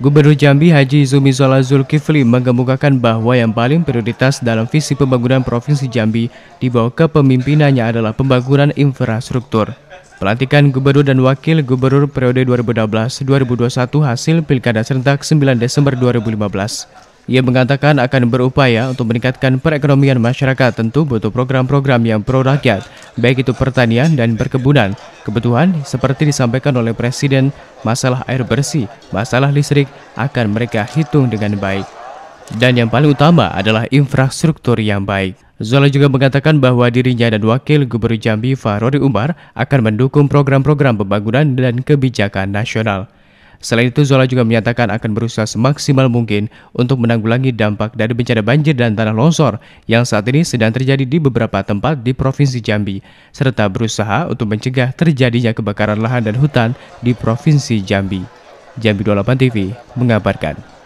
Gubernur Jambi Haji Zumi Zola Zulkifli mengemukakan bahwa yang paling prioritas dalam visi pembangunan Provinsi Jambi di bawah kepemimpinannya adalah pembangunan infrastruktur. Pelantikan Gubernur dan Wakil Gubernur periode 2012-2021 hasil Pilkada serentak 9 Desember 2015. Ia mengatakan akan berupaya untuk meningkatkan perekonomian masyarakat tentu butuh program-program yang pro rakyat baik itu pertanian dan perkebunan. Kebutuhan seperti disampaikan oleh Presiden, masalah air bersih, masalah listrik akan mereka hitung dengan baik. Dan yang paling utama adalah infrastruktur yang baik. Zola juga mengatakan bahwa dirinya dan Wakil Gubernur Jambi Farori Umar akan mendukung program-program pembangunan dan kebijakan nasional. Selain itu, Zola juga menyatakan akan berusaha semaksimal mungkin untuk menanggulangi dampak dari bencana banjir dan tanah longsor yang saat ini sedang terjadi di beberapa tempat di Provinsi Jambi, serta berusaha untuk mencegah terjadinya kebakaran lahan dan hutan di Provinsi Jambi. Jambi 28 TV mengabarkan.